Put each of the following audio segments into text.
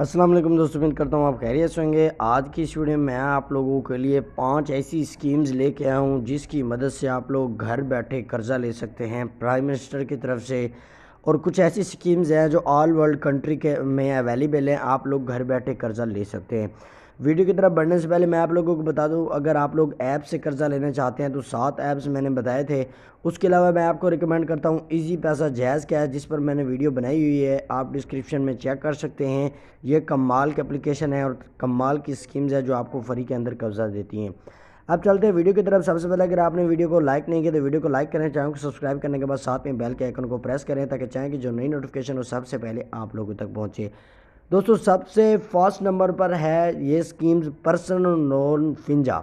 अस्सलाम वालेकुम दोस्तों उम्मीद करता हूँ आप खैरियत से होंगे आज की इस वीडियो में मैं आप लोगों के लिए पांच ऐसी स्कीम्स लेके आया हूँ जिसकी मदद से आप लोग घर बैठे कर्जा ले सकते हैं प्राइम मिनिस्टर की तरफ से और कुछ ऐसी स्कीम्स हैं जो ऑल वर्ल्ड कंट्री के में अवेलेबल हैं आप लोग घर बैठे कर्जा ले सकते हैं वीडियो की तरफ बढ़ने से पहले मैं आप लोगों को बता दूं अगर आप लोग ऐप से कर्ज़ा लेना चाहते हैं तो सात ऐप्स मैंने बताए थे उसके अलावा मैं आपको रिकमेंड करता हूं इजी पैसा जैज़ कैश जिस पर मैंने वीडियो बनाई हुई है आप डिस्क्रिप्शन में चेक कर सकते हैं यह कमाल की अप्लीकेशन है और कमाल की स्कीम्स है जो आपको फ्री के अंदर कर्ज़ा देती हैं अब चलते हैं वीडियो की तरफ सबसे पहले अगर आपने वीडियो को लाइक नहीं किया तो वीडियो को लाइक करें चैनल को सब्सक्राइब करने के बाद साथ में बेल के आइकन को प्रेस करें ताकि चैनल की जो नई नोटिफिकेशन हो सबसे पहले आप लोगों तक पहुंचे दोस्तों सबसे फर्स्ट नंबर पर है ये स्कीम्स पर्सनल लोन फिंजा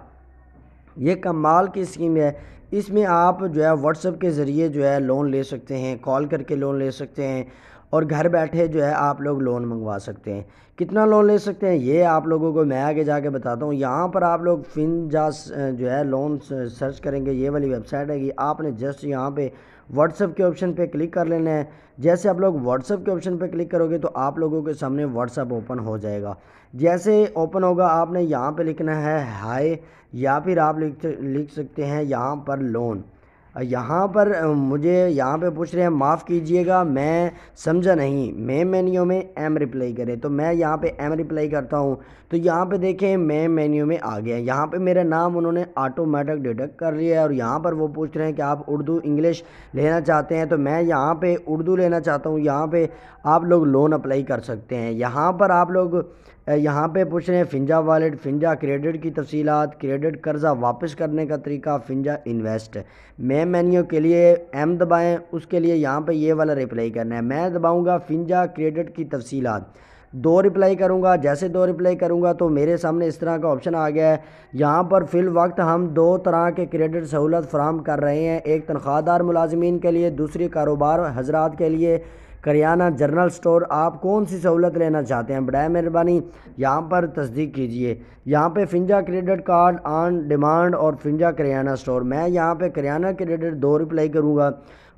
ये कमाल की स्कीम है इसमें आप जो है व्हाट्सएप के ज़रिए जो है लोन ले सकते हैं कॉल करके लोन ले सकते हैं और घर बैठे जो है आप लोग लोन मंगवा सकते हैं कितना लोन ले सकते हैं ये आप लोगों को मैं आगे जाके बताता हूँ यहाँ पर आप लोग फिन जो है लोन सर्च करेंगे ये वाली वेबसाइट है कि आपने जस्ट यहाँ पे व्हाट्सअप के ऑप्शन पे क्लिक कर लेना है जैसे आप लोग व्हाट्सअप के ऑप्शन पे क्लिक करोगे तो आप लोगों के सामने व्हाट्सअप ओपन हो जाएगा जैसे ओपन होगा आपने यहाँ पे लिखना है हाय या फिर आप लिख लिख सकते हैं यहाँ पर लोन यहाँ पर मुझे यहाँ पे पूछ रहे हैं माफ़ कीजिएगा मैं समझा नहीं मैं मेन्यू में एम रिप्लाई करें तो मैं यहाँ पे एम रिप्लाई करता हूँ तो यहाँ पे देखें मैं मेन्यू में आ गया यहाँ पे मेरा नाम उन्होंने ऑटोमेटिक डिटेक्ट कर लिया है और यहाँ पर वो पूछ रहे हैं कि आप उर्दू इंग्लिश लेना चाहते हैं तो मैं यहाँ पर उर्दू लेना चाहता हूँ यहाँ पर आप लोग लोन अप्लाई कर सकते हैं यहाँ पर आप लोग यहाँ पे पूछ रहे हैं फिंजा वालेट फिंजा क्रेडिट की तफसीलात क्रेडिट कर्जा वापस करने का तरीका फिंजा इन्वेस्ट मैं मेन्यू के लिए एम दबाएं उसके लिए यहाँ पे ये वाला रिप्लाई करना है मैं दबाऊँगा फिंजा क्रेडिट की तफसीलात दो रिप्लाई करूँगा जैसे दो रिप्लाई करूँगा तो मेरे सामने इस तरह का ऑप्शन आ गया है यहाँ पर फिल वक्त हम दो तरह के क्रेडिट सहूलत फ्राहम कर रहे हैं एक तनख्वाहदार मुलाजमीन के लिए दूसरी कारोबार हजरात के लिए करियाना जनरल स्टोर आप कौन सी सहूलत लेना चाहते हैं बड़ा मेहरबानी यहाँ पर तस्दीक कीजिए यहाँ पे Finja credit card on demand और फिंजा करियाना स्टोर मैं यहाँ पे करियाना क्रेडिट दो रिप्लाई करूँगा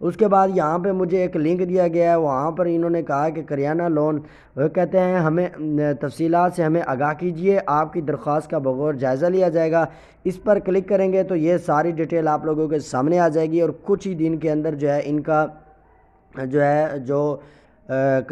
उसके बाद यहाँ पे मुझे एक लिंक दिया गया है वहाँ पर इन्होंने कहा कि करियाना लोन वो कहते हैं हमें तफसी से हमें आगाह कीजिए आपकी दरख्वास्त का बगौर जायज़ा लिया जाएगा इस पर क्लिक करेंगे तो ये सारी डिटेल आप लोगों के सामने आ जाएगी और कुछ ही दिन के अंदर जो है इनका जो है जो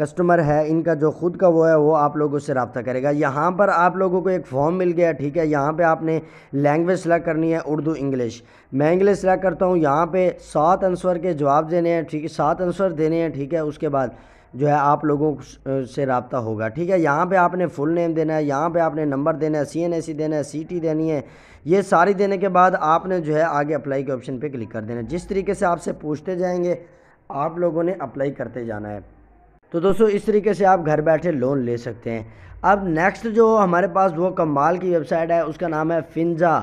कस्टमर है इनका जो ख़ुद का वो है वो आप लोगों से रबता करेगा यहाँ पर आप लोगों को एक फॉर्म मिल गया ठीक है यहाँ पे आपने लैंग्वेज सेलेक्ट करनी है उर्दू इंग्लिश मैं इंग्लिश सेलेक्ट करता हूँ यहाँ पे सात आंसर के जवाब देने हैं ठीक है सात आंसर देने हैं ठीक है उसके बाद जो है आप लोगों से रबता होगा ठीक है यहाँ पे आपने फुल नेम देना है यहाँ पे आपने नंबर देना है सी एन सी देना है सी टी देनी है ये सारी देने के बाद आपने जो है आगे अप्लाई के ऑप्शन पे क्लिक कर देना है जिस तरीके से आपसे पूछते जाएंगे आप लोगों ने अप्लाई करते जाना है तो दोस्तों इस तरीके से आप घर बैठे लोन ले सकते हैं अब नेक्स्ट जो हमारे पास वो कमाल की वेबसाइट है उसका नाम है फिंजा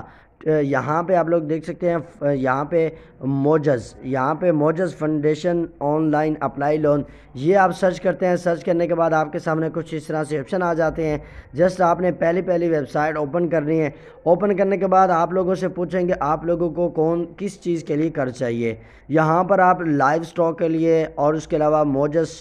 यहाँ पे आप लोग देख सकते हैं यहाँ पे मोजस यहाँ पे मोजस फाउंडेशन ऑनलाइन अप्लाई लोन ये आप सर्च करते हैं सर्च करने के बाद आपके सामने कुछ इस तरह से ऑप्शन आ जाते हैं जस्ट आपने पहली पहली वेबसाइट ओपन करनी है ओपन करने के बाद आप लोगों से पूछेंगे आप लोगों को कौन किस चीज़ के लिए कर्ज चाहिए यहाँ पर आप लाइव स्टॉक के लिए और उसके अलावा मोजस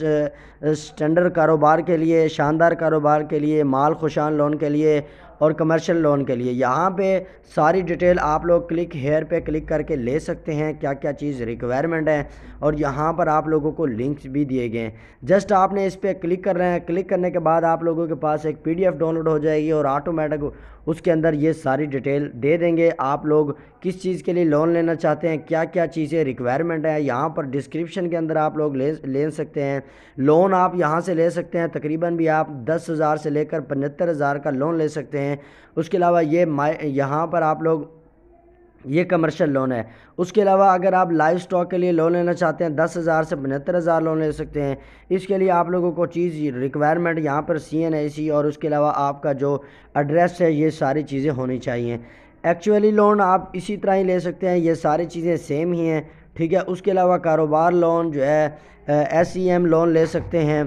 स्टैंडर्ड कारोबार के लिए शानदार कारोबार के लिए माल खुशान लोन के लिए और कमर्शियल लोन के लिए यहाँ पे सारी डिटेल आप लोग क्लिक हेयर पे क्लिक करके ले सकते हैं क्या क्या चीज़ रिक्वायरमेंट है और यहाँ पर आप लोगों को लिंक्स भी दिए गए हैं जस्ट आपने इस पर क्लिक कर रहे हैं क्लिक करने के बाद आप लोगों के पास एक पी डाउनलोड हो जाएगी और ऑटोमेटिक उसके अंदर ये सारी डिटेल दे देंगे आप लोग किस चीज़ के लिए लोन लेना चाहते हैं क्या क्या चीज़ें रिक्वायरमेंट है यहाँ पर डिस्क्रिप्शन के अंदर आप लोग ले ले सकते हैं लोन आप यहाँ से ले सकते हैं तकरीबन भी आप दस हज़ार से लेकर पचहत्तर हज़ार का लोन ले सकते हैं हैं उसके अलावा ये यहाँ पर आप लोग ये कमर्शियल लोन है उसके अलावा अगर आप लाइव स्टॉक के लिए लोन लेना चाहते हैं दस हज़ार से पचहत्तर हज़ार लोन ले सकते हैं इसके लिए आप लोगों को चीज़ रिक्वायरमेंट यहाँ पर सी एन सी और उसके अलावा आपका जो एड्रेस है ये सारी चीज़ें होनी चाहिए एक्चुअली लोन आप इसी तरह ही ले सकते हैं ये सारी चीज़ें सेम ही हैं ठीक है उसके अलावा कारोबार लोन जो है एस सी एम लोन ले सकते हैं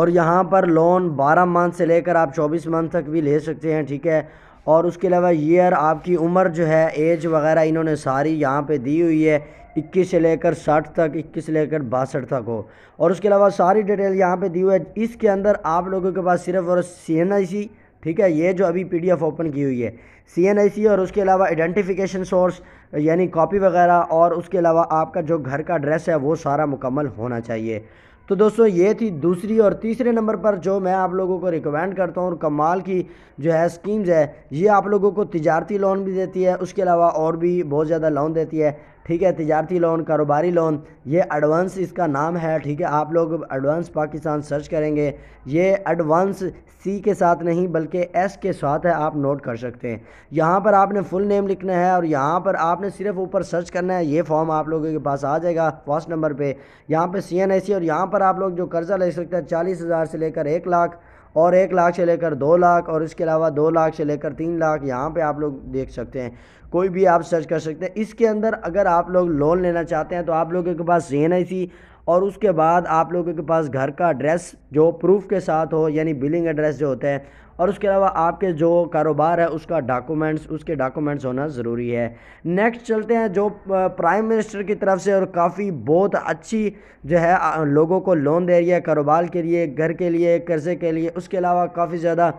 और यहाँ पर लोन 12 मंथ से लेकर आप 24 मंथ तक भी ले सकते हैं ठीक है और उसके अलावा ईयर आपकी उम्र जो है एज वगैरह इन्होंने सारी यहाँ पे दी हुई है 21 से लेकर 60 तक 21 से लेकर बासठ तक हो और उसके अलावा सारी डिटेल यहाँ पे दी हुई है इसके अंदर आप लोगों के पास सिर्फ और सी एन आई सी ठीक है ये जो अभी पी ओपन की हुई है सी और उसके अलावा आइडेंटिफिकेशन सोर्स यानी कॉपी वगैरह और उसके अलावा आपका जो घर का एड्रेस है वो सारा मुकम्मल होना चाहिए तो दोस्तों ये थी दूसरी और तीसरे नंबर पर जो मैं आप लोगों को रिकमेंड करता हूँ और कमाल की जो है स्कीम्स है ये आप लोगों को तजारती लोन भी देती है उसके अलावा और भी बहुत ज़्यादा लोन देती है ठीक है तजारती लोन कारोबारी लोन ये एडवांस इसका नाम है ठीक है आप लोग एडवांस पाकिस्तान सर्च करेंगे ये एडवांस सी के साथ नहीं बल्कि एस के साथ है आप नोट कर सकते हैं यहाँ पर आपने फुल नेम लिखना है और यहाँ पर आपने सिर्फ ऊपर सर्च करना है ये फॉर्म आप लोगों के पास आ जाएगा फर्स्ट नंबर पर यहाँ पर सी एन आई सी और यहाँ पर आप लोग जो कर्ज़ा ले सकते हैं चालीस हज़ार से लेकर एक लाख और एक लाख से लेकर दो लाख और इसके अलावा दो लाख से लेकर तीन लाख यहाँ पे आप लोग देख सकते हैं कोई भी आप सर्च कर सकते हैं इसके अंदर अगर आप लोग लोन लेना चाहते हैं तो आप लोगों के पास सी और उसके बाद आप लोगों के पास घर का एड्रेस जो प्रूफ के साथ हो यानी बिलिंग एड्रेस जो होते हैं और उसके अलावा आपके जो कारोबार है उसका डॉक्यूमेंट्स उसके डॉक्यूमेंट्स होना ज़रूरी है नेक्स्ट चलते हैं जो प्राइम मिनिस्टर की तरफ से और काफ़ी बहुत अच्छी जो है लोगों को लोन दे रही है कारोबार के लिए घर के लिए कर्ज़े के लिए उसके अलावा काफ़ी ज़्यादा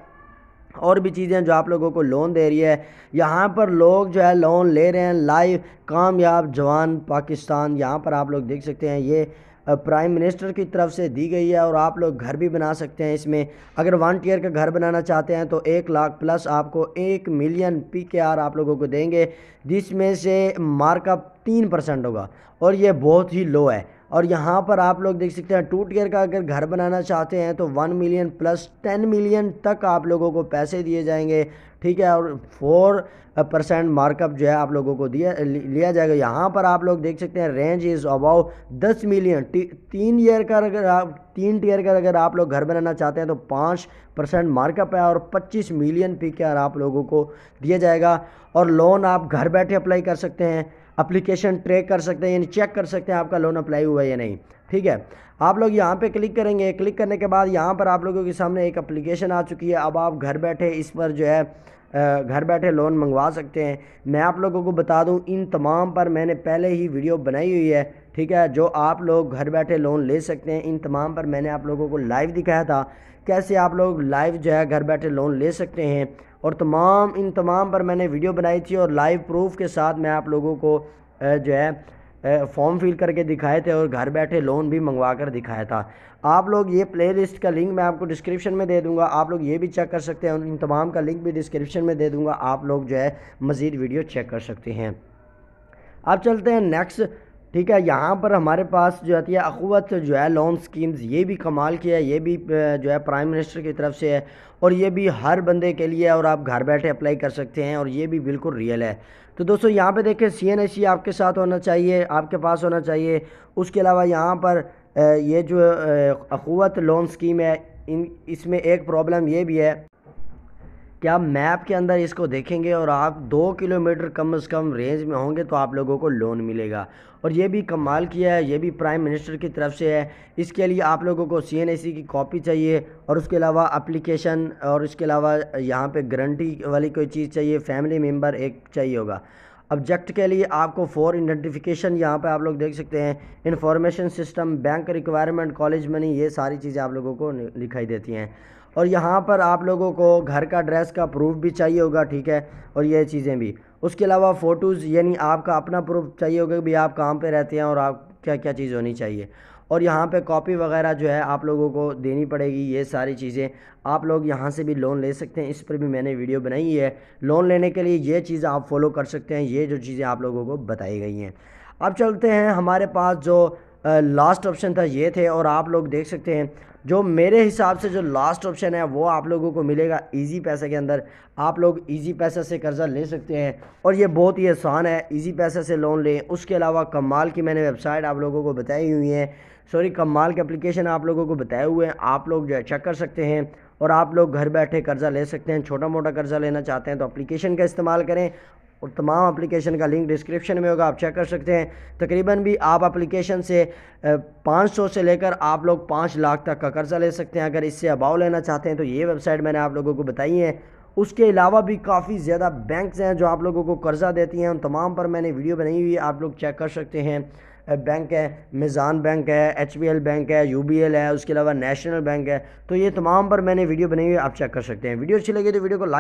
और भी चीज़ें जो आप लोगों को लोन दे रही है यहाँ पर लोग जो है लोन ले रहे हैं लाइव कामयाब जवान पाकिस्तान यहाँ पर आप लोग देख सकते हैं ये प्राइम मिनिस्टर की तरफ से दी गई है और आप लोग घर भी बना सकते हैं इसमें अगर वन टीयर का घर बनाना चाहते हैं तो एक लाख प्लस आपको एक मिलियन पी के आर आप लोगों को देंगे जिसमें से मार्कअप तीन परसेंट होगा और ये बहुत ही लो है और यहाँ पर आप लोग देख सकते हैं टू टीयर का अगर घर बनाना चाहते हैं तो one million plus ten million तक आप लोगों को पैसे दिए जाएंगे ठीक है और फोर परसेंट मार्कअप जो है आप लोगों को दिया लिया जाएगा यहाँ पर आप लोग देख सकते हैं रेंज इज़ अबाउ दस मिलियन तीन ईयर का अगर आप तीन टीयर का अगर आप लोग घर बनाना चाहते हैं तो पाँच परसेंट मार्कअप है और पच्चीस मिलियन पी के आप लोगों को दिया जाएगा और लोन आप घर बैठे अप्लाई कर सकते हैं अप्लीकेशन ट्रैक कर सकते हैं यानी चेक कर सकते हैं आपका लोन अप्लाई हुआ है या नहीं ठीक है आप लोग यहाँ पे क्लिक करेंगे क्लिक करने के बाद यहाँ पर आप लोगों के सामने एक अप्लीकेशन आ चुकी है अब आप घर बैठे इस पर जो है घर बैठे लोन मंगवा सकते हैं मैं आप लोगों को बता दूं इन तमाम पर मैंने पहले ही वीडियो बनाई हुई है ठीक है जो आप लोग घर बैठे लोन ले सकते हैं इन तमाम पर मैंने आप लोगों को लाइव दिखाया था कैसे आप लोग लाइव जो है घर बैठे लोन ले सकते हैं और तमाम इन तमाम पर मैंने वीडियो बनाई थी और लाइव प्रूफ के साथ मैं आप लोगों को जो है फॉर्म फिल करके दिखाए थे और घर बैठे लोन भी मंगवा कर दिखाया था आप लोग ये प्लेलिस्ट का लिंक मैं आपको डिस्क्रिप्शन में दे दूंगा आप लोग ये भी चेक कर सकते हैं इन तमाम का लिंक भी डिस्क्रिप्शन में दे दूंगा आप लोग जो है मज़ीद वीडियो चेक कर सकते हैं अब चलते हैं नेक्स्ट ठीक है यहाँ पर हमारे पास जो आती है अखवत जो है लोन स्कीम्स ये भी कमाल की है ये भी जो है प्राइम मिनिस्टर की तरफ से है और ये भी हर बंदे के लिए है और आप घर बैठे अप्लाई कर सकते हैं और ये भी बिल्कुल रियल है तो दोस्तों यहाँ पे देखें सी एन सी आपके साथ होना चाहिए आपके पास होना चाहिए उसके अलावा यहाँ पर ये जो अखवत लोन स्कीम है इन इसमें एक प्रॉब्लम ये भी है कि आप मैप के अंदर इसको देखेंगे और आप दो किलोमीटर कम से कम रेंज में होंगे तो आप लोगों को लोन मिलेगा और ये भी कमाल किया है ये भी प्राइम मिनिस्टर की तरफ से है इसके लिए आप लोगों को सी एन सी की कॉपी चाहिए और उसके अलावा अप्लीकेशन और इसके अलावा यहाँ पर गारंटी वाली कोई चीज़ चाहिए फैमिली मेम्बर एक चाहिए होगा ऑब्जेक्ट के लिए आपको फोर आइडेंटिफिकेशन यहाँ पे आप लोग देख सकते हैं information system bank requirement college money ये सारी चीज़ें आप लोगों को दिखाई देती हैं और यहाँ पर आप लोगों को घर का एड्रेस का प्रूफ भी चाहिए होगा ठीक है और ये चीज़ें भी उसके अलावा फ़ोटोज़ यानी आपका अपना प्रूफ चाहिए होगा कि भाई आप कहाँ पे रहते हैं और आप क्या क्या चीज़ होनी चाहिए और यहाँ पे कॉपी वगैरह जो है आप लोगों को देनी पड़ेगी ये सारी चीज़ें आप लोग यहाँ से भी लोन ले सकते हैं इस पर भी मैंने वीडियो बनाई है लोन लेने के लिए ये चीज़ आप फॉलो कर सकते हैं ये जो चीज़ें आप लोगों को बताई गई हैं अब चलते हैं हमारे पास जो लास्ट ऑप्शन था ये थे और आप लोग देख सकते हैं जो मेरे हिसाब से जो लास्ट ऑप्शन है वो आप लोगों को मिलेगा इजी पैसे के अंदर आप लोग इजी पैसे से कर्ज़ा ले सकते हैं और ये बहुत ही आसान है इजी पैसे से लोन लें उसके अलावा कमाल की मैंने वेबसाइट आप लोगों को बताई हुई है सॉरी कमाल के एप्लीकेशन आप लोगों को बताए हुए हैं आप लोग जो है चेक कर सकते हैं और आप लोग घर बैठे कर्ज़ा ले सकते हैं छोटा मोटा कर्ज़ा लेना चाहते हैं तो अप्लीकेशन का इस्तेमाल करें और तमाम एप्लीकेशन का लिंक डिस्क्रिप्शन में होगा आप चेक कर सकते हैं तकरीबन भी आप एप्लीकेशन से 500 से लेकर आप लोग 5 लाख तक का कर्ज़ा ले सकते हैं अगर इससे अबाव लेना चाहते हैं तो ये वेबसाइट मैंने आप लोगों को बताई है उसके अलावा भी काफ़ी ज़्यादा बैंक्स हैं जो आप लोगों को कर्ज़ा देती हैं उन तमाम पर मैंने वीडियो बनाई हुई है आप लोग चेक कर सकते हैं बैंक है मिज़ान बैंक है एच बैंक है यू है उसके अलावा नेशनल बैंक है तो ये तमाम पर मैंने वीडियो बनाई हुई है आप चेक कर सकते हैं वीडियो अच्छी लगी तो वीडियो को